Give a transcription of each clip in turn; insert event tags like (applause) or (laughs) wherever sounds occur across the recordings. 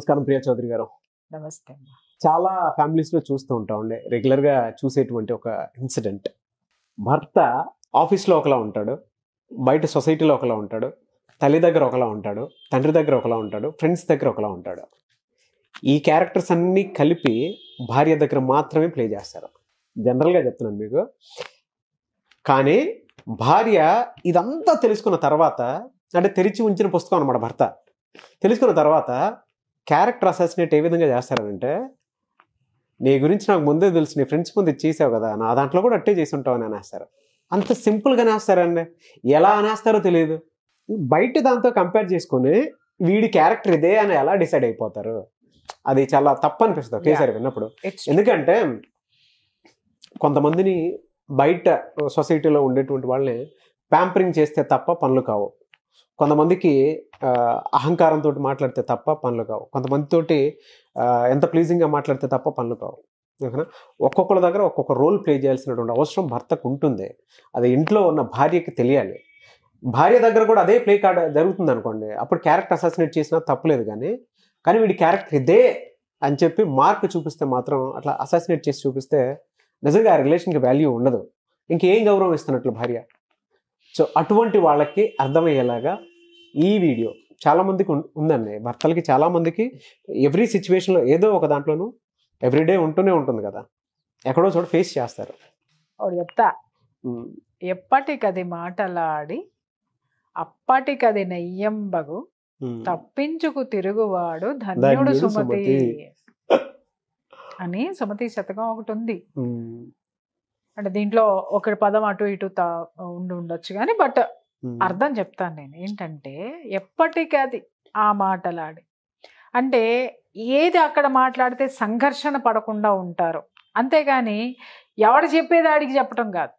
నమస్కారం ప్రియా చౌదరి గారు నమస్కారం చాలా ఫ్యామిలీస్లో చూస్తూ ఉంటాం అండి గా చూసేటువంటి ఒక ఇన్సిడెంట్ భర్త ఆఫీస్లో ఒకలా ఉంటాడు బయట సొసైటీలో ఒకలా ఉంటాడు తల్లి దగ్గర ఒకలా ఉంటాడు తండ్రి దగ్గర ఒకలా ఉంటాడు ఫ్రెండ్స్ దగ్గర ఒకలా ఉంటాడు ఈ క్యారెక్టర్స్ అన్నీ కలిపి భార్య దగ్గర మాత్రమే ప్లే చేస్తారు జనరల్గా చెప్తున్నాను మీకు కానీ భార్య ఇదంతా తెలుసుకున్న తర్వాత అంటే తెరిచి ఉంచిన పుస్తకం అనమాట భర్త తెలుసుకున్న తర్వాత క్యారెక్టర్ అసాసినేట్ ఏ విధంగా చేస్తారంటే నీ గురించి నాకు ముందే తెలుసు నీ ఫ్రెండ్స్ ముందు చేసావు కదా నా దాంట్లో కూడా అట్టే చేసి ఉంటావు అని అనేస్తారు అంత సింపుల్గా నేస్తారండి ఎలా అనేస్తారో తెలియదు బయట దాంతో కంపేర్ చేసుకుని వీడి క్యారెక్టర్ ఇదే అని ఎలా డిసైడ్ అయిపోతారు అది చాలా తప్పు అనిపిస్తుంది ఒకేసారి విన్నప్పుడు ఎందుకంటే కొంతమందిని బయట సొసైటీలో ఉండేటువంటి వాళ్ళని ప్యాంపరింగ్ చేస్తే తప్ప పనులు కావు కొంతమందికి అహంకారంతో మాట్లాడితే తప్ప పనులు కావు కొంతమందితోటి ఎంత ప్లీజింగ్గా మాట్లాడితే తప్ప పనులు కావు ఓకేనా ఒక్కొక్కరి దగ్గర ఒక్కొక్క రోల్ ప్లే చేయాల్సినటువంటి అవసరం భర్తకు ఉంటుంది అది ఇంట్లో ఉన్న భార్యకి తెలియాలి భార్య దగ్గర కూడా అదే ప్లే కార్డ్ జరుగుతుంది అనుకోండి అప్పుడు క్యారెక్టర్ అసాసినేట్ చేసినా తప్పలేదు కానీ కానీ వీడి క్యారెక్టర్ ఇదే అని చెప్పి మార్క్ చూపిస్తే మాత్రం అట్లా అసాసినేట్ చేసి చూపిస్తే నిజంగా ఆ రిలేషన్కి వాల్యూ ఉండదు ఇంకేం గౌరవం ఇస్తున్నట్లు భార్య సో అటువంటి వాళ్ళకి అర్థమయ్యేలాగా ఈ వీడియో చాలామందికి ఉందండి భర్తలకి చాలామందికి ఎవ్రీ సిచ్యువేషన్లో ఏదో ఒక దాంట్లోనూ ఎవ్రీడే ఉంటూనే ఉంటుంది కదా ఎక్కడో చోట ఫేస్ చేస్తారు చెప్తా ఎప్పటికది మాటలాడి అప్పటికది నెయ్యంబగు తప్పించుకు తిరుగువాడు ధన్యుడు సుమతి అని సుమతి శతకం ఒకటి ఉంది అంటే దీంట్లో ఒక పదం అటు ఇటు ఉండి ఉండొచ్చు కానీ బట్ అర్థం చెప్తాను నేను ఏంటంటే ఎప్పటికీ అది ఆ మాటలాడి అంటే ఏది అక్కడ మాట్లాడితే సంఘర్షణ పడకుండా ఉంటారు అంతేగాని ఎవడు చెప్పేది ఆడికి చెప్పటం కాదు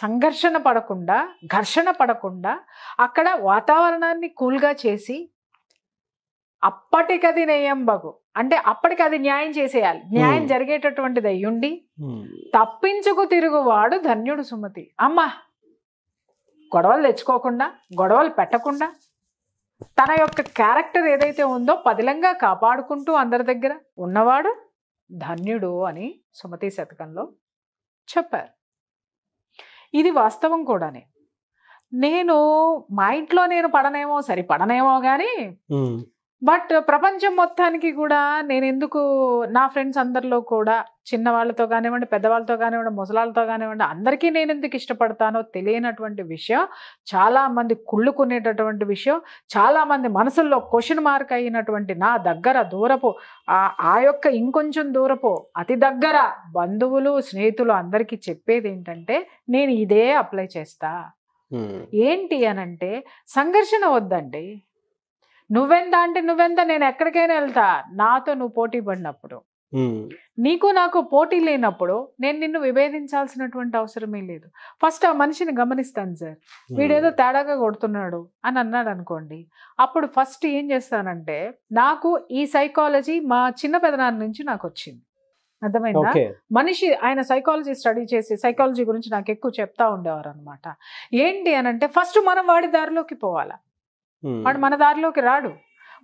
సంఘర్షణ పడకుండా ఘర్షణ పడకుండా అక్కడ వాతావరణాన్ని కూల్గా చేసి అప్పటికది బగు అంటే అప్పటికి అది న్యాయం చేసేయాలి న్యాయం జరిగేటటువంటిది అయ్యుండి తప్పించుకు తిరుగువాడు ధన్యుడు సుమతి అమ్మా గొడవలు తెచ్చుకోకుండా గొడవలు పెట్టకుండా తన యొక్క క్యారెక్టర్ ఏదైతే ఉందో పదిలంగా కాపాడుకుంటూ అందరి దగ్గర ఉన్నవాడు ధన్యుడు అని సుమతి శతకంలో చెప్పారు ఇది వాస్తవం కూడానే నేను మా ఇంట్లో నేను పడనేమో సరే పడనేమో కానీ బట్ ప్రపంచం మొత్తానికి కూడా నేను ఎందుకు నా ఫ్రెండ్స్ అందరిలో కూడా చిన్నవాళ్ళతో కానివ్వండి పెద్దవాళ్ళతో కానివ్వండి ముసలాళ్ళతో కానివ్వండి అందరికీ నేను ఎందుకు ఇష్టపడతానో తెలియనటువంటి విషయం చాలామంది కుళ్ళుకునేటటువంటి విషయం చాలామంది మనసుల్లో క్వశ్చన్ మార్క్ అయినటువంటి నా దగ్గర దూరపు ఆ యొక్క ఇంకొంచెం దూరపు అతి దగ్గర బంధువులు స్నేహితులు అందరికీ చెప్పేది ఏంటంటే నేను ఇదే అప్లై చేస్తా ఏంటి అనంటే సంఘర్షణ వద్దండి నువ్వెంత అంటే నువ్వెంత నేను ఎక్కడికైనా వెళ్తా నాతో నువ్వు పోటీ పడినప్పుడు నీకు నాకు పోటీ లేనప్పుడు నేను నిన్ను విభేదించాల్సినటువంటి అవసరమే లేదు ఫస్ట్ ఆ మనిషిని గమనిస్తాను సార్ వీడేదో తేడాగా కొడుతున్నాడు అని అన్నాడు అనుకోండి అప్పుడు ఫస్ట్ ఏం చేస్తానంటే నాకు ఈ సైకాలజీ మా చిన్న పెదనాన్న నుంచి నాకు వచ్చింది అర్థమైందా మనిషి ఆయన సైకాలజీ స్టడీ చేసి సైకాలజీ గురించి నాకు ఎక్కువ చెప్తా ఉండేవారు అనమాట ఏంటి అని అంటే ఫస్ట్ మనం వాడి దారిలోకి పోవాలా వాడు మన దారిలోకి రాడు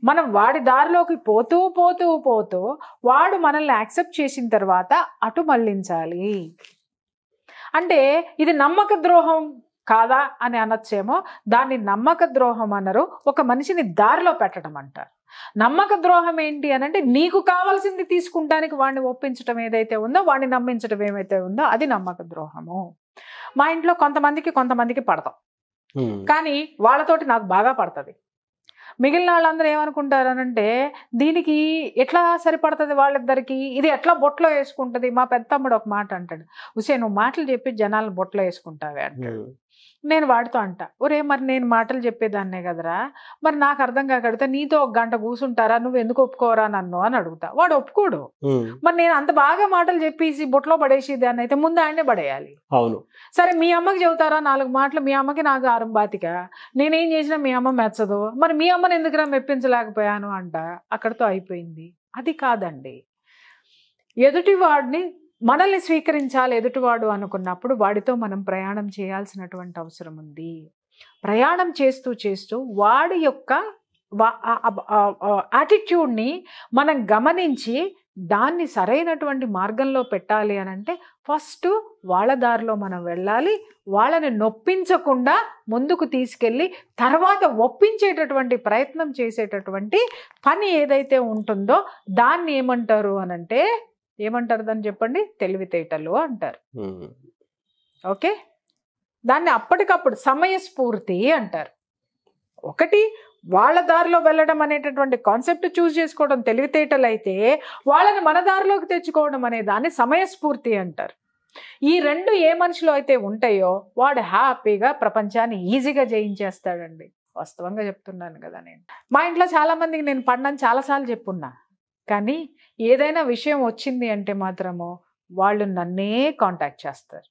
మనం వాడి దారిలోకి పోతూ పోతూ పోతూ వాడు మనల్ని యాక్సెప్ట్ చేసిన తర్వాత అటు మళ్ళించాలి అంటే ఇది నమ్మక ద్రోహం కాదా అని అనొచ్చేమో దాన్ని నమ్మక ద్రోహం అనరు ఒక మనిషిని దారిలో పెట్టడం అంటారు నమ్మక ద్రోహం ఏంటి అని అంటే నీకు కావాల్సింది తీసుకుంటానికి వాడిని ఒప్పించడం ఏదైతే ఉందో వాడిని నమ్మించడం ఏమైతే ఉందో అది నమ్మక ద్రోహము మా ఇంట్లో కొంతమందికి కొంతమందికి పడతాం కానీ వాళ్ళతోటి నాకు బాగా పడుతుంది మిగిలిన వాళ్ళందరూ ఏమనుకుంటారు అని అంటే దీనికి ఎట్లా సరిపడుతుంది వాళ్ళిద్దరికి ఇది ఎట్లా బొట్లో వేసుకుంటుంది మా పెద్దమ్ముడు ఒక మాట అంటాడు హుసే నువ్వు మాటలు చెప్పి జనాలను బొట్లో వేసుకుంటావే అంటాడు నేను వాడితో అంట ఒరే మరి నేను మాటలు చెప్పేదాన్నే కదరా మరి నాకు అర్థం కాకడితే నీతో ఒక గంట కూసుంటారా నువ్వు ఎందుకు ఒప్పుకోరా నన్ను అని అడుగుతా వాడు ఒప్పుకోడు మరి నేను అంత బాగా మాటలు చెప్పేసి బొట్లో పడేసేది అని అయితే ముందు ఆయనే పడేయాలి అవును సరే మీ అమ్మకి చెబుతారా నాలుగు మాటలు మీ అమ్మకి నాకు ఆరం బాతిక నేనేం చేసినా మీ అమ్మ మెచ్చదు మరి మీ అమ్మని ఎందుకురా మెప్పించలేకపోయాను అంట అక్కడితో అయిపోయింది అది కాదండి ఎదుటి వాడిని మనల్ని స్వీకరించాలి ఎదుటివాడు అనుకున్నప్పుడు వాడితో మనం ప్రయాణం చేయాల్సినటువంటి అవసరం ఉంది ప్రయాణం చేస్తూ చేస్తూ వాడి యొక్క యాటిట్యూడ్ని మనం గమనించి దాన్ని సరైనటువంటి మార్గంలో పెట్టాలి అని అంటే ఫస్ట్ వాళ్ళ దారిలో మనం వెళ్ళాలి వాళ్ళని నొప్పించకుండా ముందుకు తీసుకెళ్ళి తర్వాత ఒప్పించేటటువంటి ప్రయత్నం చేసేటటువంటి పని ఏదైతే ఉంటుందో దాన్ని ఏమంటారు అనంటే ఏమంటారు దాన్ని చెప్పండి తెలివితేటలు అంటారు ఓకే దాన్ని అప్పటికప్పుడు సమయస్ఫూర్తి అంటారు ఒకటి వాళ్ళ దారిలో వెళ్ళడం అనేటటువంటి కాన్సెప్ట్ చూస్ చేసుకోవడం తెలివితేటలు అయితే వాళ్ళని మన దారిలోకి తెచ్చుకోవడం అనే దాన్ని సమయస్ఫూర్తి అంటారు ఈ రెండు ఏ మనుషులు అయితే ఉంటాయో వాడు హ్యాపీగా ప్రపంచాన్ని ఈజీగా జయించేస్తాడండి వాస్తవంగా చెప్తున్నాను కదా నేను మా ఇంట్లో చాలామందికి నేను పండని చాలాసార్లు చెప్పున్నా కానీ ఏదైనా విషయం వచ్చింది అంటే మాత్రము వాళ్ళు నన్నే కాంటాక్ట్ చేస్తారు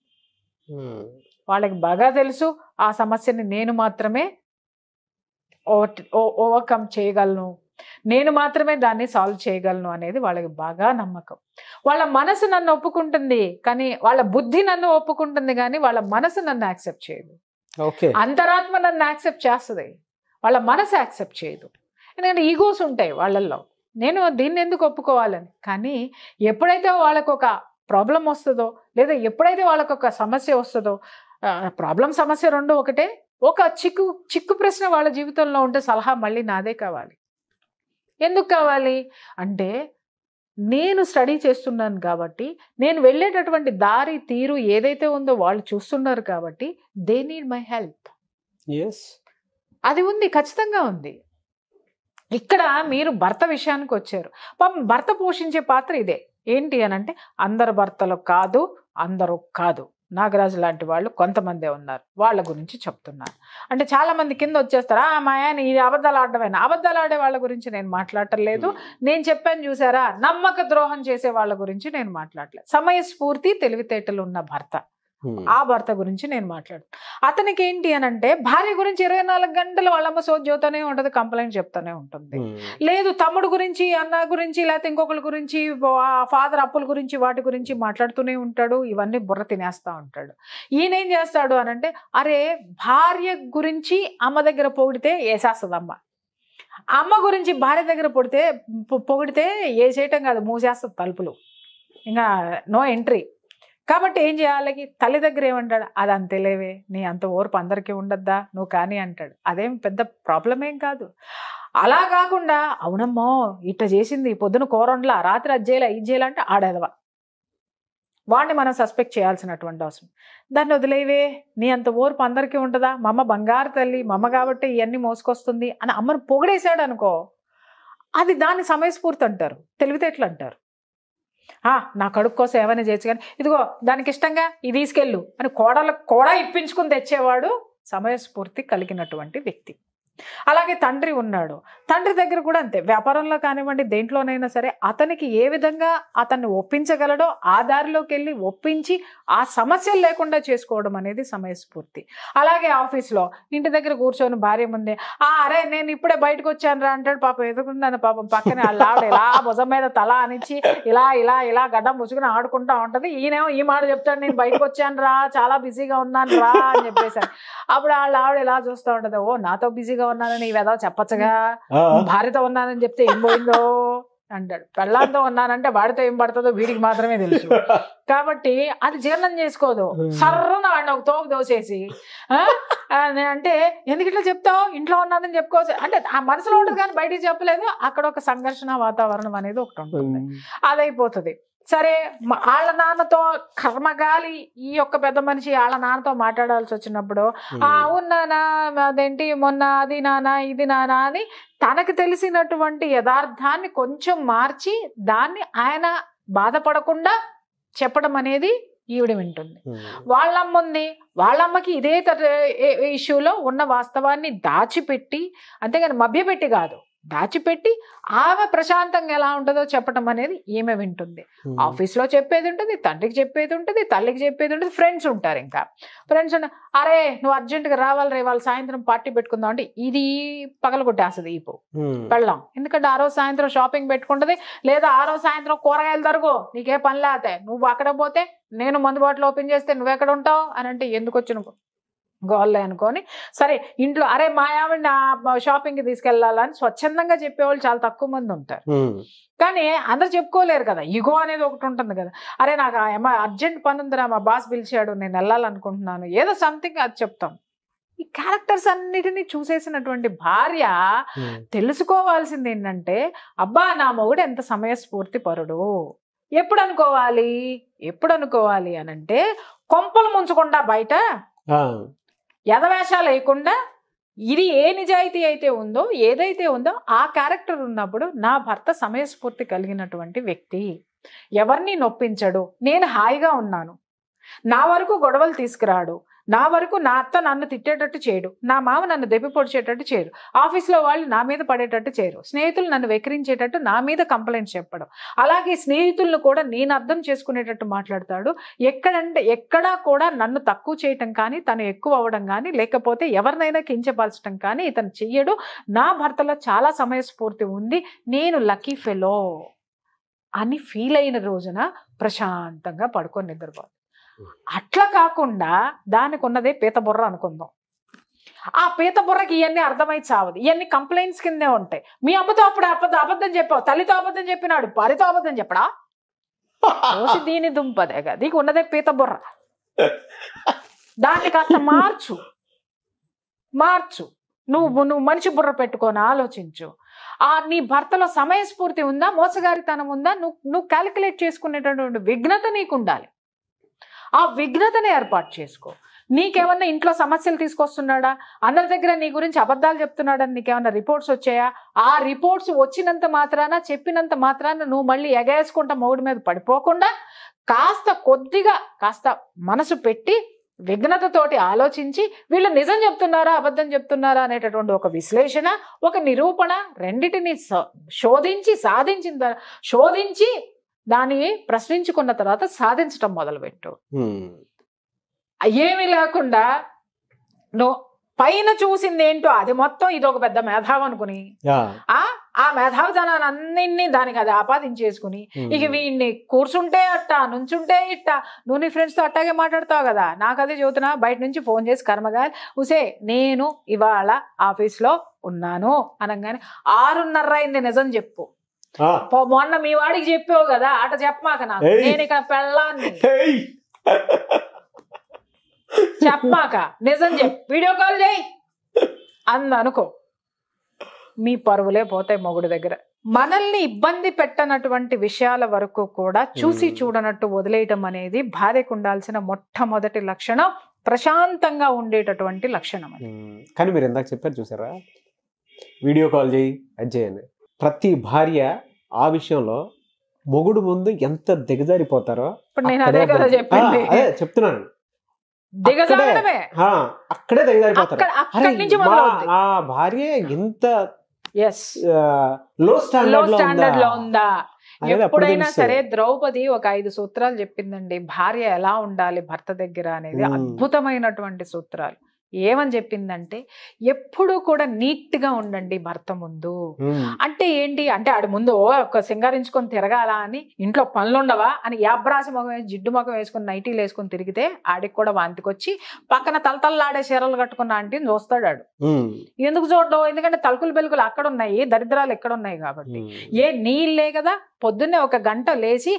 వాళ్ళకి బాగా తెలుసు ఆ సమస్యని నేను మాత్రమే ఓవర్కమ్ చేయగలను నేను మాత్రమే దాన్ని సాల్వ్ చేయగలను అనేది వాళ్ళకి బాగా నమ్మకం వాళ్ళ మనసు నన్ను ఒప్పుకుంటుంది కానీ వాళ్ళ బుద్ధి నన్ను ఒప్పుకుంటుంది కానీ వాళ్ళ మనసు నన్ను యాక్సెప్ట్ చేయదు అంతరాత్మ నన్ను యాక్సెప్ట్ చేస్తుంది వాళ్ళ మనసు యాక్సెప్ట్ చేయదు ఎందుకంటే ఈగోస్ ఉంటాయి వాళ్ళల్లో నేను దీన్ని ఎందుకు ఒప్పుకోవాలని కానీ ఎప్పుడైతే వాళ్ళకు ఒక ప్రాబ్లం వస్తుందో లేదా ఎప్పుడైతే వాళ్ళకు ఒక సమస్య వస్తుందో ప్రాబ్లం సమస్య రెండు ఒకటే ఒక చిక్కు చిక్కు ప్రశ్న వాళ్ళ జీవితంలో ఉంటే సలహా మళ్ళీ నాదే కావాలి ఎందుకు కావాలి అంటే నేను స్టడీ చేస్తున్నాను కాబట్టి నేను వెళ్ళేటటువంటి దారి తీరు ఏదైతే ఉందో వాళ్ళు చూస్తున్నారు కాబట్టి they need my help yes అది ఉంది ఖచ్చితంగా ఉంది ఇక్కడ మీరు భర్త విషయానికి వచ్చారు పాపం భర్త పోషించే పాత్ర ఇదే ఏంటి అని అంటే అందరు భర్తలు కాదు అందరూ కాదు నాగరాజు లాంటి వాళ్ళు కొంతమందే ఉన్నారు వాళ్ళ గురించి చెప్తున్నారు అంటే చాలామంది కింద వచ్చేస్తారా ఆ ఆయన ఈ అబద్ధాలు ఆడమైనా అబద్ధాలు ఆడే వాళ్ళ గురించి నేను లేదు నేను చెప్పాను చూసారా నమ్మక ద్రోహం చేసే వాళ్ళ గురించి నేను మాట్లాడలేదు సమయస్ఫూర్తి తెలివితేటలు ఉన్న భర్త ఆ భర్త గురించి నేను మాట్లాడు అతనికి ఏంటి అని అంటే భార్య గురించి ఇరవై నాలుగు గంటలు వాళ్ళమ్మ సోద్యోతనే ఉంటది కంప్లైంట్ చెప్తానే ఉంటుంది లేదు తమ్ముడు గురించి అన్న గురించి లేకపోతే ఇంకొకరి గురించి ఫాదర్ అప్పుల గురించి వాటి గురించి మాట్లాడుతూనే ఉంటాడు ఇవన్నీ బుర్ర తినేస్తా ఉంటాడు ఈయన ఏం చేస్తాడు అని అంటే అరే భార్య గురించి అమ్మ దగ్గర పొగిడితే వేసేస్తుంది అమ్మ గురించి భార్య దగ్గర పొడితే పొగిడితే ఏ చేయటం కాదు మూసేస్తుంది తలుపులు ఇంకా నో ఎంట్రీ కాబట్టి ఏం చేయాలి తల్లి దగ్గర ఏమంటాడు అది అంతేలేవే నీ అంత ఓర్పు అందరికీ ఉండద్దా నువ్వు కానీ అంటాడు అదేం పెద్ద ప్రాబ్లం ఏం కాదు అలా కాకుండా అవునమ్మో ఇట్ట చేసింది పొద్దున కోరండ్లా రాత్రి అది చేయాలి ఇది చేయాలంటే ఆడేదవా వాడిని మనం సస్పెక్ట్ చేయాల్సినటువంటి అవసరం దాన్ని వదిలేవే నీ అంత ఓర్పు అందరికీ ఉంటుందా మా అమ్మ బంగారు తల్లి మా అమ్మ కాబట్టి ఇవన్నీ మోసుకొస్తుంది అని అమ్మను పొగిడేశాడు అనుకో అది దాన్ని సమయస్ఫూర్తి అంటారు తెలివితేటలు అంటారు నా కడుపు కోసం ఏమైనా చేయొచ్చు కానీ ఇదిగో దానికి ఇష్టంగా ఇది తీసుకెళ్ళు అని కోడలకు కూడా ఇప్పించుకుని తెచ్చేవాడు సమయస్ఫూర్తి కలిగినటువంటి వ్యక్తి అలాగే తండ్రి ఉన్నాడు తండ్రి దగ్గర కూడా అంతే వ్యాపారంలో కానివ్వండి దేంట్లోనైనా సరే అతనికి ఏ విధంగా అతన్ని ఒప్పించగలడో ఆ దారిలోకి వెళ్ళి ఒప్పించి ఆ సమస్యలు లేకుండా చేసుకోవడం అనేది సమయస్ఫూర్తి అలాగే ఆఫీస్లో ఇంటి దగ్గర కూర్చొని భార్య ముందే ఆ అరే నేను ఇప్పుడే బయటకు వచ్చాను రా అంటాడు పాపం ఎదుగుతున్నాను పాపం పక్కనే వాళ్ళ ఆవిడ ఇలా భుజం మీద తల అనిచ్చి ఇలా ఇలా ఇలా గడ్డం పుచ్చుకుని ఆడుకుంటా ఉంటుంది ఈయనేమో ఈ మాట చెప్తాడు నేను బయటకు వచ్చాను రా చాలా బిజీగా ఉన్నాను రా అని చెప్పేసాను అప్పుడు వాళ్ళ ఆవిడ ఇలా చూస్తూ ఉంటుంది ఓ నాతో బిజీగా భార్యగా ఉన్నానని వెదవ చెప్పచ్చగా భార్యతో ఉన్నానని చెప్తే ఏం పోయిందో అంటాడు పెళ్ళాంతో ఉన్నానంటే వాడితో ఏం పడుతుందో వీడికి మాత్రమే తెలుసు (laughs) కాబట్టి అది జీర్ణం చేసుకోదు సర్రన వాడిని ఒక తోపు దోసేసి అంటే ఎందుకు ఇట్లా చెప్తావు ఇంట్లో ఉన్నానని చెప్పుకోవచ్చు అంటే ఆ మనసులో ఉంటుంది కానీ బయటికి చెప్పలేదు అక్కడ ఒక సంఘర్షణ వాతావరణం అనేది ఒకటి ఉంటుంది అదైపోతుంది సరే వాళ్ళ నాన్నతో కర్మగాలి ఈ యొక్క పెద్ద మనిషి వాళ్ళ నాన్నతో మాట్లాడాల్సి వచ్చినప్పుడు అవును నానా అదేంటి మొన్న అది నానా ఇది నానా అని తనకు తెలిసినటువంటి యథార్థాన్ని కొంచెం మార్చి దాన్ని ఆయన బాధపడకుండా చెప్పడం అనేది ఈవిడ వింటుంది వాళ్ళమ్మ ఉంది వాళ్ళమ్మకి ఇదే ఇష్యూలో ఉన్న వాస్తవాన్ని దాచిపెట్టి అంతేగాని మభ్యపెట్టి కాదు దాచిపెట్టి ఆమె ప్రశాంతంగా ఎలా ఉంటుందో చెప్పడం అనేది ఈమె వింటుంది ఆఫీస్లో చెప్పేది ఉంటుంది తండ్రికి చెప్పేది ఉంటుంది తల్లికి చెప్పేది ఉంటుంది ఫ్రెండ్స్ ఉంటారు ఇంకా ఫ్రెండ్స్ అరే నువ్వు అర్జెంటుగా రావాలి రే వాళ్ళు సాయంత్రం పార్టీ పెట్టుకుందాం అంటే ఇది పగలగొట్టేస్తుంది ఈపు వెళ్ళాం ఎందుకంటే ఆ రోజు సాయంత్రం షాపింగ్ పెట్టుకుంటుంది లేదా ఆ రోజు సాయంత్రం కూరగాయలు దొరకవు నీకే పని లేతాయి నువ్వు అక్కడ పోతే నేను మందుబాటులో ఓపెన్ చేస్తే నువ్వెక్కడ ఉంటావు అని అంటే ఎందుకు వచ్చిన గోల్లే అనుకొని సరే ఇంట్లో అరే మా ఆవిడ షాపింగ్ కి తీసుకెళ్లాలని స్వచ్ఛందంగా చెప్పేవాళ్ళు చాలా తక్కువ మంది ఉంటారు కానీ అందరు చెప్పుకోలేరు కదా ఇగో అనేది ఒకటి ఉంటుంది కదా అరే నాకు ఏమో అర్జెంట్ పని ఉందిరా మా బాస్ పిలిచాడు నేను వెళ్ళాలనుకుంటున్నాను ఏదో సంథింగ్ అది చెప్తాం ఈ క్యారెక్టర్స్ అన్నిటినీ చూసేసినటువంటి భార్య తెలుసుకోవాల్సింది ఏంటంటే అబ్బా నా మొగుడు ఎంత సమయస్ఫూర్తి పరుడు ఎప్పుడు అనుకోవాలి ఎప్పుడు అనుకోవాలి అనంటే కొంపలు ముంచకుండా బయట యథవేషాలు వేయకుండా ఇది ఏ నిజాయితీ అయితే ఉందో ఏదైతే ఉందో ఆ క్యారెక్టర్ ఉన్నప్పుడు నా భర్త సమయస్ఫూర్తి కలిగినటువంటి వ్యక్తి ఎవరిని నొప్పించడు నేను హాయిగా ఉన్నాను నా వరకు గొడవలు తీసుకురాడు నా వరకు నా అత్త నన్ను తిట్టేటట్టు చేయడు నా మామ నన్ను దెబ్బ పొడిచేటట్టు చేయరు ఆఫీస్లో వాళ్ళు నా మీద పడేటట్టు చేయరు స్నేహితులు నన్ను వెకరించేటట్టు నా మీద కంప్లైంట్ చెప్పడం అలాగే స్నేహితులను కూడా నేను అర్థం చేసుకునేటట్టు మాట్లాడతాడు ఎక్కడంటే ఎక్కడా కూడా నన్ను తక్కువ చేయటం కానీ తను ఎక్కువ అవ్వడం కానీ లేకపోతే ఎవరినైనా కించపరచడం కానీ ఇతను చెయ్యడు నా భర్తలో చాలా సమయస్ఫూర్తి ఉంది నేను లక్కీ ఫెలో అని ఫీల్ అయిన రోజున ప్రశాంతంగా పడుకొని నిద్రపోతాను అట్లా కాకుండా దానికి ఉన్నదే పీతబుర్ర అనుకుందాం ఆ పీత బుర్రకి ఇవన్నీ అర్థమై చావదు ఇవన్నీ కంప్లైంట్స్ కిందే ఉంటాయి మీ అమ్మతో అప్పుడు అబద్ధం అబద్ధం చెప్పావు తల్లితో అబద్ధం చెప్పినాడు భార్యతో అబద్ధం చెప్పడా (laughs) దీని దుంపదే దీనికి ఉన్నదే పీత బుర్ర దాన్ని కాస్త మార్చు మార్చు నువ్వు నువ్వు మనిషి బుర్ర పెట్టుకొని ఆలోచించు ఆ నీ భర్తలో సమయస్ఫూర్తి ఉందా మోసగారితనం ఉందా నువ్వు నువ్వు క్యాలిక్యులేట్ చేసుకునేటటువంటి విఘ్నత నీకు ఉండాలి ఆ విఘ్నతను ఏర్పాటు చేసుకో నీకేమన్నా ఇంట్లో సమస్యలు తీసుకొస్తున్నాడా అందరి దగ్గర నీ గురించి అబద్ధాలు చెప్తున్నాడని నీకేమన్నా రిపోర్ట్స్ వచ్చాయా ఆ రిపోర్ట్స్ వచ్చినంత మాత్రాన చెప్పినంత మాత్రాన నువ్వు మళ్ళీ ఎగేసుకుంటా మొగుడి మీద పడిపోకుండా కాస్త కొద్దిగా కాస్త మనసు పెట్టి విఘ్నతతోటి ఆలోచించి వీళ్ళు నిజం చెప్తున్నారా అబద్ధం చెప్తున్నారా అనేటటువంటి ఒక విశ్లేషణ ఒక నిరూపణ రెండిటిని శోధించి సాధించిన శోధించి దాన్ని ప్రశ్నించుకున్న తర్వాత సాధించటం మొదలుపెట్టు ఏమి లేకుండా నువ్వు పైన చూసింది ఏంటో అది మొత్తం ఇది ఒక పెద్ద మేధావు అనుకుని ఆ మేధావితనాన్ని అన్నింటినీ దానికి అది ఆపాదించేసుకుని ఇక వీడిని కూర్చుంటే అట్ట నుంచుంటే ఇట్ట నువ్వు నీ ఫ్రెండ్స్తో అట్టాగే మాట్లాడతావు కదా నాకు అదే చదువుతున్నా బయట నుంచి ఫోన్ చేసి కర్మగా ఉసే నేను ఇవాళ ఆఫీస్లో ఉన్నాను అనగానే ఆరున్నర అయింది నిజం చెప్పు మొన్న మీ వాడికి చెప్పావు కదా అట చెప్పమాక నాకు నేను ఇక్కడ పెళ్ళాన్ని చెప్పమాక నిజం చెప్ వీడియో కాల్ చేయి అంది అనుకో మీ పరువులే పోతాయి మొగుడు దగ్గర మనల్ని ఇబ్బంది పెట్టనటువంటి విషయాల వరకు కూడా చూసి చూడనట్టు వదిలేయటం అనేది భార్యకు ఉండాల్సిన మొట్టమొదటి లక్షణం ప్రశాంతంగా ఉండేటటువంటి లక్షణం కానీ మీరు ఎందాక చెప్పారు చూసారా వీడియో కాల్ చేయి అజ్జయ్యనే ప్రతి భార్య ఆ విషయంలో మొగుడు ముందు ఎంత దిగజారిపోతారో అదే చెప్తున్నాను అక్కడే దిగజారిపోతారు ఆ భార్య ఎంత లో స్టాండర్డ్ లో ఉందా ఎప్పుడైనా సరే ద్రౌపది ఒక ఐదు సూత్రాలు చెప్పిందండి భార్య ఎలా ఉండాలి భర్త దగ్గర అనేది అద్భుతమైనటువంటి సూత్రాలు ఏమని చెప్పిందంటే ఎప్పుడూ కూడా నీట్ గా ఉండండి భర్త ముందు అంటే ఏంటి అంటే ఆడు ముందు ఒక సింగారించుకొని తిరగాల అని ఇంట్లో పనులుండవా అని యాబ్రాసి ముఖం జిడ్డు ముఖం వేసుకుని నైటీలు వేసుకుని తిరిగితే ఆడికి కూడా వాంతికొచ్చి పక్కన తలతల్లాడే చీరలు కట్టుకున్న ఆంటీని చూస్తాడు ఆడు ఎందుకు చూడడం ఎందుకంటే తలుకులు బెలుకులు అక్కడ ఉన్నాయి దరిద్రాలు ఎక్కడ ఉన్నాయి కాబట్టి ఏ నీళ్ళే కదా పొద్దున్నే ఒక గంట లేచి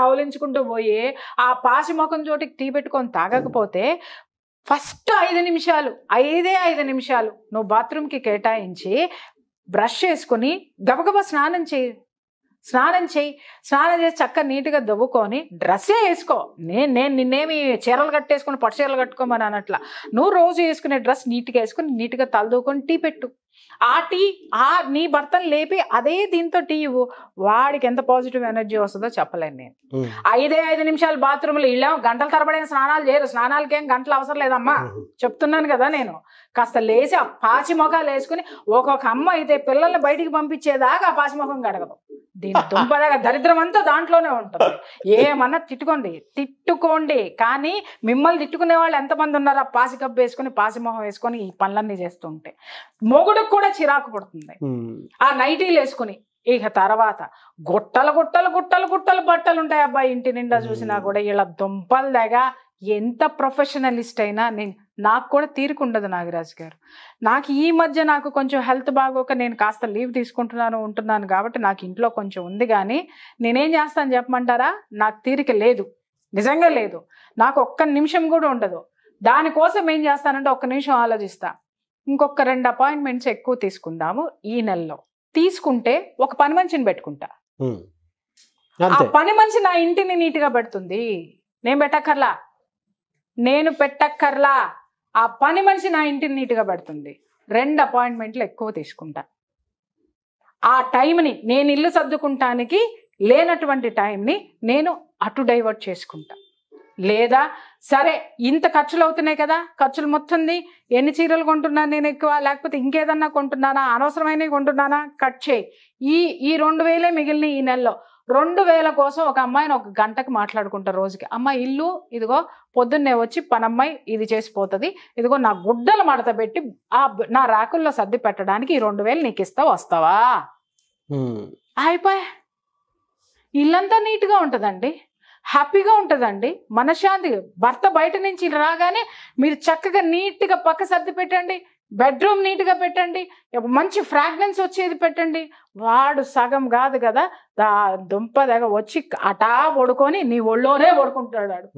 ఆవలించుకుంటూ పోయి ఆ పాసి ముఖం చోటికి టీ పెట్టుకొని తాగకపోతే ఫస్ట్ ఐదు నిమిషాలు ఐదే ఐదు నిమిషాలు నువ్వు బాత్రూమ్కి కేటాయించి బ్రష్ చేసుకొని గబగబా స్నానం చేయి స్నానం చేయి స్నానం చేసి చక్కగా నీట్గా దవ్వుకొని డ్రెస్సే వేసుకో నేను నేను నిన్నేమి చీరలు కట్టేసుకుని పట్టు చీరలు కట్టుకోమని అన్నట్ల నువ్వు రోజు వేసుకునే డ్రెస్ నీట్గా వేసుకుని నీట్గా తలదూకొని టీ పెట్టు ఆ టీ ఆ నీ భర్తను లేపి అదే దీంతో టీ ఇవ్వు వాడికి ఎంత పాజిటివ్ ఎనర్జీ వస్తుందో చెప్పలేను నేను ఐదే ఐదు నిమిషాలు బాత్రూమ్లో ఇళ్ళాం గంటల తరబడి స్నానాలు చేయరు స్నానాలకి ఏం గంటలు అవసరం లేదమ్మా చెప్తున్నాను కదా నేను కాస్త లేచి ఆ పాచిమొఖాలు వేసుకుని ఒక్కొక్క అమ్మ అయితే పిల్లల్ని బయటికి పంపించేదాకా ఆ పాచిమొఖం గడగదు దీని దుంపదగ దరిద్రం అంతా దాంట్లోనే ఉంటుంది ఏమన్నా తిట్టుకోండి తిట్టుకోండి కానీ మిమ్మల్ని తిట్టుకునే వాళ్ళు ఎంతమంది ఉన్నారా పాసి కప్పు వేసుకొని పాసిమొహం వేసుకొని ఈ పనులన్నీ చేస్తుంటే మొగుడికి కూడా చిరాకు పడుతుంది ఆ నైటీలు వేసుకుని ఇక తర్వాత గుట్టలు గుట్టలు గుట్టలు గుట్టలు బట్టలు ఉంటాయి అబ్బాయి ఇంటి నిండా చూసినా కూడా ఇలా దుంపలు దగ ఎంత ప్రొఫెషనలిస్ట్ అయినా నేను నాకు కూడా తీరుకుండదు నాగరాజ్ గారు నాకు ఈ మధ్య నాకు కొంచెం హెల్త్ బాగోక నేను కాస్త లీవ్ తీసుకుంటున్నాను ఉంటున్నాను కాబట్టి నాకు ఇంట్లో కొంచెం ఉంది కానీ నేనేం చేస్తాను చెప్పమంటారా నాకు తీరిక లేదు నిజంగా లేదు నాకు ఒక్క నిమిషం కూడా ఉండదు దానికోసం ఏం చేస్తానంటే ఒక్క నిమిషం ఆలోచిస్తా ఇంకొక రెండు అపాయింట్మెంట్స్ ఎక్కువ తీసుకుందాము ఈ నెలలో తీసుకుంటే ఒక పని మంచిని పెట్టుకుంటా ఆ పని మంచి నా ఇంటిని నీట్గా పెడుతుంది నేను పెట్టక్కర్లా నేను పెట్టక్కర్లా ఆ పని మనిషి నా ఇంటిని నీట్గా పెడుతుంది రెండు అపాయింట్మెంట్లు ఎక్కువ తీసుకుంటా ఆ టైంని నేను ఇల్లు సర్దుకుంటానికి లేనటువంటి టైంని నేను అటు డైవర్ట్ చేసుకుంటా లేదా సరే ఇంత ఖర్చులు అవుతున్నాయి కదా ఖర్చులు మొత్తంది ఎన్ని చీరలు కొంటున్నా నేను ఎక్కువ లేకపోతే ఇంకేదన్నా కొంటున్నానా అనవసరమైనవి కొంటున్నానా కట్ చేయి ఈ ఈ రెండు వేలే మిగిలిన ఈ నెలలో రెండు వేల కోసం ఒక అమ్మాయిని ఒక గంటకు మాట్లాడుకుంటారు రోజుకి అమ్మాయి ఇల్లు ఇదిగో పొద్దున్నే వచ్చి పనమ్మాయి ఇది చేసిపోతుంది ఇదిగో నా గుడ్డలు మడత పెట్టి ఆ నా రాకుల్లో సర్ది పెట్టడానికి ఈ రెండు వేలు నీకు ఇస్తా వస్తావా అయిపోయా ఇల్లంతా నీట్గా ఉంటుందండి హ్యాపీగా ఉంటుందండి మనశ్శాంతి భర్త బయట నుంచి రాగానే మీరు చక్కగా నీట్గా పక్క సర్ది పెట్టండి బెడ్రూమ్ నీట్గా పెట్టండి మంచి ఫ్రాగ్రెన్స్ వచ్చేది పెట్టండి వాడు సగం కాదు కదా దా దుంప దగ్గర వచ్చి అటా పడుకొని నీ ఒళ్ళోనే పడుకుంటాడు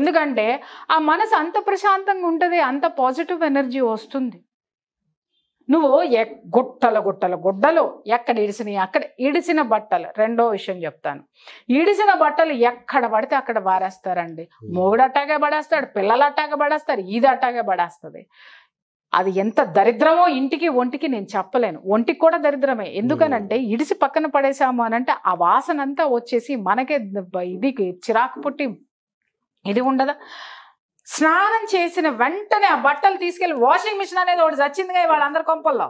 ఎందుకంటే ఆ మనసు అంత ప్రశాంతంగా ఉంటుంది అంత పాజిటివ్ ఎనర్జీ వస్తుంది నువ్వు ఎ గుట్టలు గుట్టలు గుడ్డలు ఎక్కడ ఇడిసినవి అక్కడ ఇడిసిన బట్టలు రెండో విషయం చెప్తాను ఇడిసిన బట్టలు ఎక్కడ పడితే అక్కడ వారేస్తారండి మొగుడు అట్టాగే పడేస్తాడు పిల్లలు అట్టాగే పడేస్తారు ఇది అట్టాగే పడేస్తుంది అది ఎంత దరిద్రమో ఇంటికి ఒంటికి నేను చెప్పలేను ఒంటికి కూడా దరిద్రమే ఎందుకనంటే ఇడిసి పక్కన పడేసాము అంటే ఆ వాసన అంతా వచ్చేసి మనకే ఇది చిరాకు పుట్టి ఇది ఉండదా స్నానం చేసిన వెంటనే ఆ బట్టలు తీసుకెళ్ళి వాషింగ్ మిషన్ అనేది ఒకటి చచ్చిందిగా వాళ్ళందరి కొంపల్లో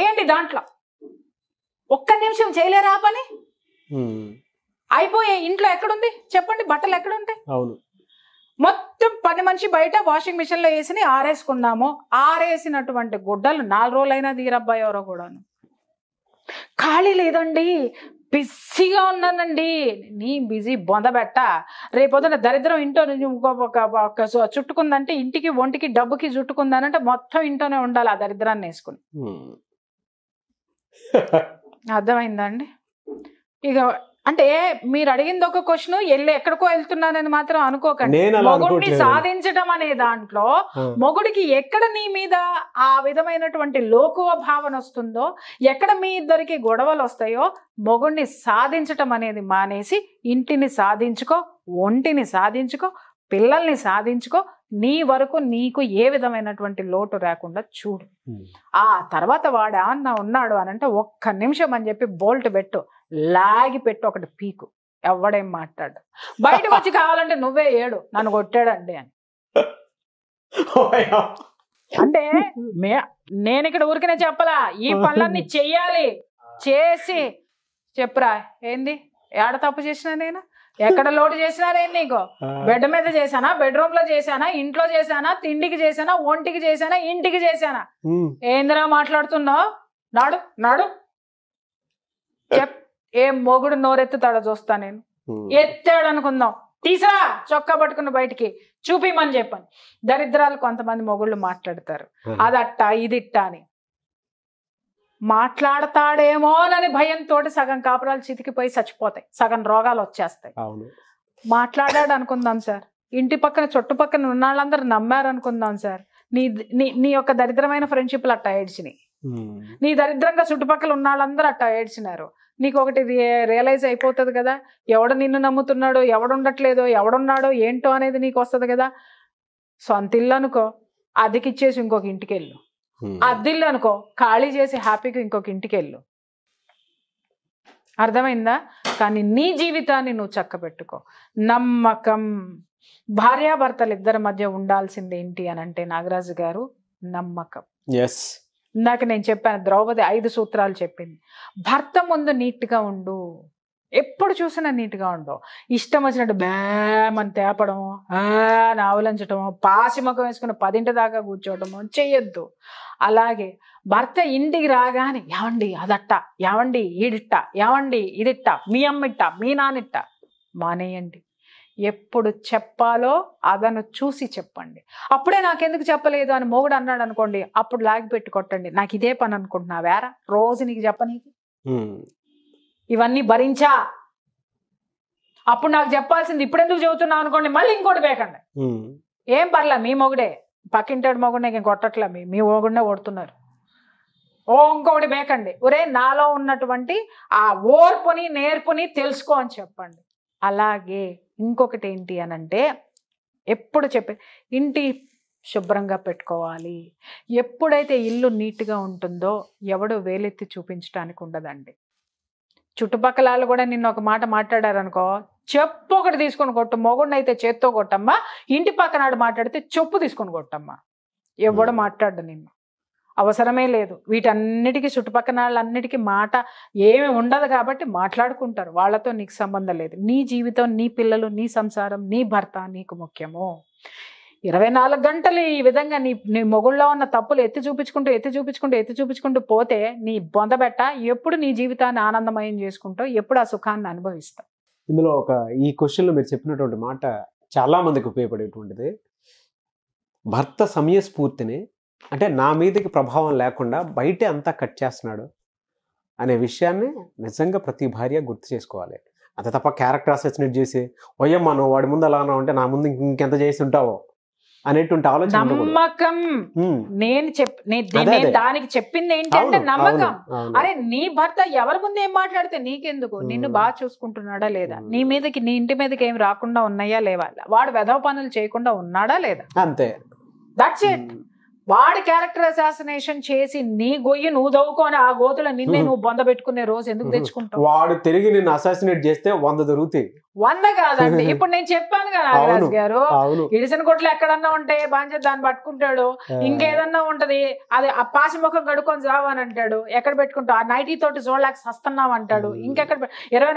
ఏంటి దాంట్లో ఒక్క నిమిషం చేయలేరా పని అయిపోయే ఇంట్లో ఎక్కడుంది చెప్పండి బట్టలు ఎక్కడుంటాయి మొత్తం పని మనిషి బయట వాషింగ్ మిషన్లో వేసి ఆరేసుకున్నాము ఆరేసినటువంటి గుడ్డలు నాలుగు రోజులైనా తీరబ్బాయి ఎవరో కూడాను ఖాళీ లేదండి బిజీగా ఉన్నానండి నీ బిజీ బొందబెట్ట రేపొద్దున దరిద్రం ఇంట్లో చుట్టుకుందంటే ఇంటికి ఒంటికి డబ్బుకి చుట్టుకుందానంటే మొత్తం ఇంట్లోనే ఉండాలి ఆ దరిద్రాన్ని వేసుకుని అర్థమైందండి ఇక అంటే మీరు అడిగింది ఒక క్వశ్చన్ వెళ్ళి ఎక్కడికో వెళ్తున్నానని మాత్రం అనుకోకండి మొగుడిని సాధించడం అనే దాంట్లో మొగుడికి ఎక్కడ నీ మీద ఆ విధమైనటువంటి లోకువ భావన వస్తుందో ఎక్కడ మీ ఇద్దరికి గొడవలు వస్తాయో మొగుడిని సాధించటం అనేది మానేసి ఇంటిని సాధించుకో ఒంటిని సాధించుకో పిల్లల్ని సాధించుకో నీ వరకు నీకు ఏ విధమైనటువంటి లోటు రాకుండా చూడు ఆ తర్వాత వాడు ఏమన్నా ఉన్నాడు అని అంటే ఒక్క నిమిషం అని చెప్పి బోల్ట్ పెట్టు లాగి పెట్టి ఒకటి పీకు ఎవడేం మాట్లాడు బయట వచ్చి (laughs) కావాలంటే నువ్వే ఏడు నన్ను కొట్టాడండి అని అంటే మే నేను ఇక్కడ ఊరికనే చెప్పలా ఈ పనులన్నీ (laughs) చెయ్యాలి చేసి చెప్పురా ఏంది ఏడ తప్పు చేసినా నేను ఎక్కడ లోటు చేసినా నేను నీకు బెడ్ మీద చేశానా బెడ్రూమ్ లో చేశానా ఇంట్లో చేశానా తిండికి చేశానా ఒంటికి చేశానా ఇంటికి చేశానా ఏందిరా మాట్లాడుతున్నావు నాడు నాడు చెప్ ఏ మొగుడు నోరెత్తుతాడో చూస్తా నేను ఎత్తాడు అనుకుందాం తీసరా చొక్కా పట్టుకుని బయటికి చూపిమని చెప్పండి దరిద్రాలు కొంతమంది మొగుళ్ళు మాట్లాడతారు అదట్ట ఇదిట్ట అని మాట్లాడతాడేమోనని భయంతో సగం కాపురాలు చితికిపోయి చచ్చిపోతాయి సగం రోగాలు వచ్చేస్తాయి మాట్లాడాడు అనుకుందాం సార్ ఇంటి పక్కన చుట్టుపక్కన ఉన్న వాళ్ళందరూ నమ్మారు అనుకుందాం సార్ నీ నీ నీ యొక్క దరిద్రమైన ఫ్రెండ్షిప్లు అట్టా ఏడ్చినాయి నీ దరిద్రంగా చుట్టుపక్కల ఉన్న వాళ్ళందరూ అట్టా ఏడ్చినారు నీకు ఒకటి రియలైజ్ అయిపోతుంది కదా ఎవడు నిన్ను నమ్ముతున్నాడో ఎవడుండట్లేదో ఎవడున్నాడో ఏంటో అనేది నీకు వస్తుంది కదా సొంత ఇల్లు అనుకో అద్దెకిచ్చేసి ఇంకొక ఇంటికి వెళ్ళు అద్దిల్లు అనుకో ఖాళీ చేసి హ్యాపీగా ఇంకొక ఇంటికి వెళ్ళు అర్థమైందా కానీ నీ జీవితాన్ని నువ్వు చక్కబెట్టుకో నమ్మకం భార్యాభర్తలు ఇద్దరి మధ్య ఉండాల్సింది ఏంటి అని అంటే నాగరాజు గారు నమ్మకం ఎస్ ఇందాక నేను చెప్పాను ద్రౌపది ఐదు సూత్రాలు చెప్పింది భర్త ముందు నీట్గా ఉండు ఎప్పుడు చూసినా నీట్గా ఉండవు ఇష్టం వచ్చినట్టు బేమని తేపడము నావలంచడము పాసిమకం వేసుకుని పదింటి దాకా కూర్చోవడము చేయొద్దు అలాగే భర్త ఇంటికి రాగానే ఏమండి అదట్ట ఏమండి ఈడిట్ట ఏమండి ఇదిట్ట మీ అమ్మిట్ట మీ నానిట్ట మానేయండి ఎప్పుడు చెప్పాలో అదను చూసి చెప్పండి అప్పుడే నాకెందుకు చెప్పలేదు అని మొగుడు అన్నాడు అనుకోండి అప్పుడు లాగి పెట్టి కొట్టండి నాకు ఇదే పని అనుకుంటున్నా వేరా రోజు నీకు చెప్పనీకి ఇవన్నీ భరించా అప్పుడు నాకు చెప్పాల్సింది ఇప్పుడెందుకు చెబుతున్నావు అనుకోండి మళ్ళీ ఇంకోటి వేయకండి ఏం పర్లే మీ మొగుడే పక్కింటాడు మొగుడు నేను కొట్టట్లే మీ మీ మొగుడినే కొడుతున్నారు ఓ ఇంకొకటి బేకండి ఒరే నాలో ఉన్నటువంటి ఆ ఓర్పుని నేర్పుని తెలుసుకో అని చెప్పండి అలాగే ఇంకొకటి ఏంటి అని అంటే ఎప్పుడు చెప్పే ఇంటి శుభ్రంగా పెట్టుకోవాలి ఎప్పుడైతే ఇల్లు నీట్గా ఉంటుందో ఎవడు వేలెత్తి చూపించడానికి ఉండదండి చుట్టుపక్కల వాళ్ళు కూడా నిన్న ఒక మాట మాట్లాడారనుకో చెప్పు ఒకటి తీసుకొని కొట్టు మొగుడిని అయితే చేత్తో కొట్టమ్మా ఇంటి ఆడు మాట్లాడితే చెప్పు తీసుకొని కొట్టమ్మా ఎవడు మాట్లాడు నిన్ను అవసరమే లేదు వీటన్నిటికీ చుట్టుపక్కల వాళ్ళన్నిటికీ మాట ఏమి ఉండదు కాబట్టి మాట్లాడుకుంటారు వాళ్ళతో నీకు సంబంధం లేదు నీ జీవితం నీ పిల్లలు నీ సంసారం నీ భర్త నీకు ముఖ్యము ఇరవై నాలుగు గంటలు ఈ విధంగా నీ నీ మొగుళ్ళలో ఉన్న తప్పులు ఎత్తి చూపించుకుంటూ ఎత్తి చూపించుకుంటూ ఎత్తి చూపించుకుంటూ పోతే నీ బొందబెట్ట ఎప్పుడు నీ జీవితాన్ని ఆనందమయం చేసుకుంటూ ఎప్పుడు ఆ సుఖాన్ని అనుభవిస్తావు ఇందులో ఒక ఈ క్వశ్చన్లో మీరు చెప్పినటువంటి మాట చాలా మందికి ఉపయోగపడేటువంటిది భర్త సమయస్ఫూర్తిని అంటే నా మీదకి ప్రభావం లేకుండా బయటే అంతా కట్ చేస్తున్నాడు అనే విషయాన్ని నిజంగా ప్రతి భార్య గుర్తు చేసుకోవాలి అంత తప్ప క్యారెక్టర్ అసెసినేట్ చేసి ఓయమ్మ నువ్వు వాడి ముందు అలా అంటే నా ముందు ఇంకెంత చేసి ఉంటావో అనేటువంటి ఆలోచన నమ్మకం నేను నేను దానికి చెప్పింది ఏంటంటే నమ్మకం అరే నీ భర్త ఎవరి ముందు ఏం మాట్లాడితే నీకెందుకు నిన్ను బాగా చూసుకుంటున్నాడా లేదా నీ మీదకి నీ ఇంటి మీదకి ఏం రాకుండా ఉన్నాయా లేవా వాడు వెధవ పనులు చేయకుండా ఉన్నాడా లేదా అంతే దట్స్ ఇట్ వాడి క్యారెక్టర్ అసాసినేషన్ చేసి నీ గొయ్యి నువ్వు దవ్వుకొని ఆ గోతుల నిన్నే నువ్వు బొంద పెట్టుకునే రోజు ఎందుకు తెచ్చుకుంటావు వాడు తిరిగి నిన్ను అసాసినేట్ చేస్తే వంద దొరుకుతాయి వంద కాదండి (laughs) ఇప్పుడు నేను చెప్పాను కదా నాగరాజు గారు ఇడిసిన కొట్లు ఎక్కడన్నా ఉంటే బాంజ దాన్ని పట్టుకుంటాడు ఇంకేదన్నా ఉంటది అది ఆ పాసిముఖం కడుక్కొని జావని అంటాడు ఎక్కడ పెట్టుకుంటావు ఆ నైటీ తోటి చూడలేక హస్తున్నావు అంటాడు ఇంకెక్కడ ఇరవై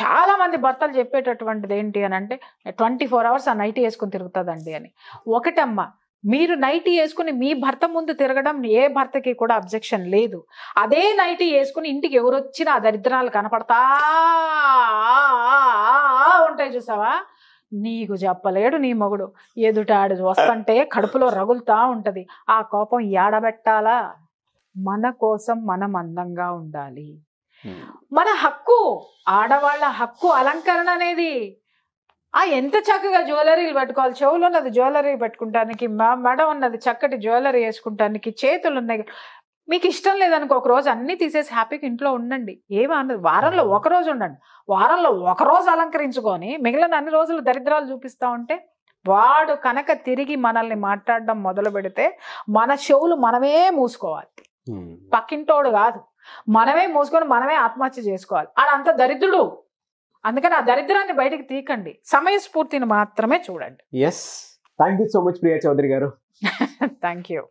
చాలా మంది భర్తలు చెప్పేటటువంటిది ఏంటి అని అంటే ట్వంటీ ఫోర్ అవర్స్ ఆ నైటీ వేసుకుని తిరుగుతుందండి అని ఒకటమ్మా మీరు నైటీ వేసుకుని మీ భర్త ముందు తిరగడం ఏ భర్తకి కూడా అబ్జెక్షన్ లేదు అదే నైటీ వేసుకుని ఇంటికి ఎవరు వచ్చినా దరిద్రాలు కనపడతా ఉంటాయి చూసావా నీకు చెప్పలేడు నీ మగుడు ఎదుటాడు వస్తుంటే కడుపులో రగులుతా ఉంటది ఆ కోపం ఏడబెట్టాలా మన కోసం మనం అందంగా ఉండాలి మన హక్కు ఆడవాళ్ళ హక్కు అలంకరణ అనేది ఆ ఎంత చక్కగా జ్యువెలరీలు పట్టుకోవాలి చెవులు ఉన్నది జ్యువెలరీ పెట్టుకుంటానికి మెడ ఉన్నది చక్కటి జ్యువెలరీ వేసుకుంటానికి చేతులు ఉన్నాయి మీకు ఇష్టం లేదనుకో ఒక రోజు అన్ని తీసేసి హ్యాపీగా ఇంట్లో ఉండండి ఏమన్నది వారంలో ఒక రోజు ఉండండి వారంలో ఒక రోజు అలంకరించుకొని మిగిలిన అన్ని రోజులు దరిద్రాలు చూపిస్తూ ఉంటే వాడు కనుక తిరిగి మనల్ని మాట్లాడడం మొదలు పెడితే మన చెవులు మనమే మూసుకోవాలి పక్కింటోడు కాదు మనమే మూసుకొని మనమే ఆత్మహత్య చేసుకోవాలి ఆడంత దరిద్రుడు అందుకని ఆ దరిద్రాన్ని బయటకు తీకండి స్ఫూర్తిని మాత్రమే చూడండి yes thank you so much Priya Chowdary గారు థ్యాంక్ (laughs) యూ